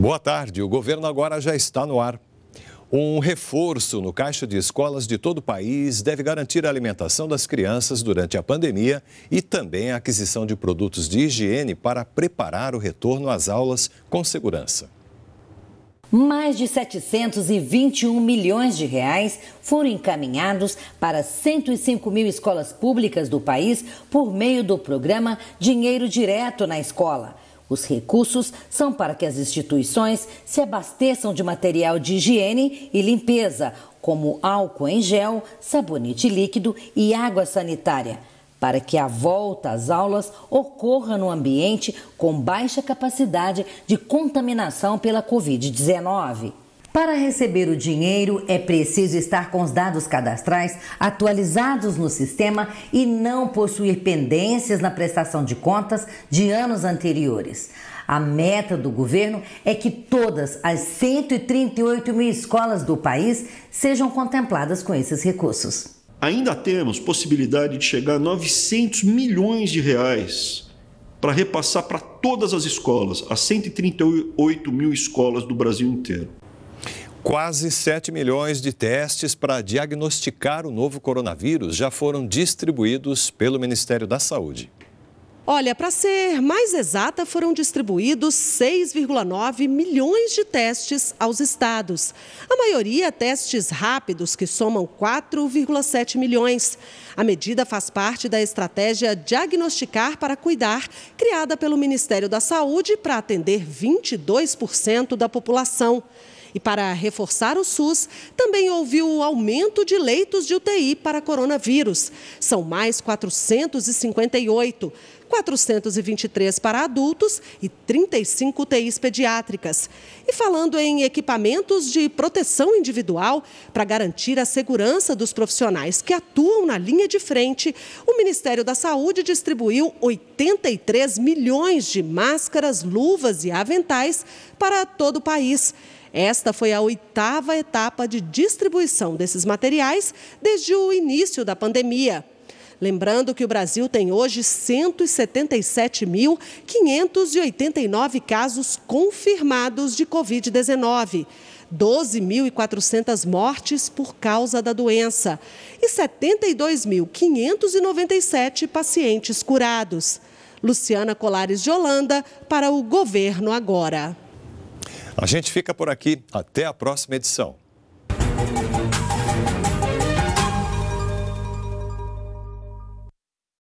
Boa tarde. O governo agora já está no ar. Um reforço no caixa de escolas de todo o país deve garantir a alimentação das crianças durante a pandemia e também a aquisição de produtos de higiene para preparar o retorno às aulas com segurança. Mais de 721 milhões de reais foram encaminhados para 105 mil escolas públicas do país por meio do programa Dinheiro Direto na Escola. Os recursos são para que as instituições se abasteçam de material de higiene e limpeza, como álcool em gel, sabonete líquido e água sanitária, para que a volta às aulas ocorra no ambiente com baixa capacidade de contaminação pela Covid-19. Para receber o dinheiro, é preciso estar com os dados cadastrais atualizados no sistema e não possuir pendências na prestação de contas de anos anteriores. A meta do governo é que todas as 138 mil escolas do país sejam contempladas com esses recursos. Ainda temos possibilidade de chegar a 900 milhões de reais para repassar para todas as escolas, as 138 mil escolas do Brasil inteiro. Quase 7 milhões de testes para diagnosticar o novo coronavírus já foram distribuídos pelo Ministério da Saúde. Olha, para ser mais exata, foram distribuídos 6,9 milhões de testes aos estados. A maioria é testes rápidos, que somam 4,7 milhões. A medida faz parte da estratégia Diagnosticar para Cuidar, criada pelo Ministério da Saúde para atender 22% da população. E para reforçar o SUS, também houve o aumento de leitos de UTI para coronavírus. São mais 458. 423 para adultos e 35 UTIs pediátricas. E falando em equipamentos de proteção individual para garantir a segurança dos profissionais que atuam na linha de frente, o Ministério da Saúde distribuiu 83 milhões de máscaras, luvas e aventais para todo o país. Esta foi a oitava etapa de distribuição desses materiais desde o início da pandemia. Lembrando que o Brasil tem hoje 177.589 casos confirmados de Covid-19. 12.400 mortes por causa da doença e 72.597 pacientes curados. Luciana Colares de Holanda para o Governo Agora. A gente fica por aqui. Até a próxima edição.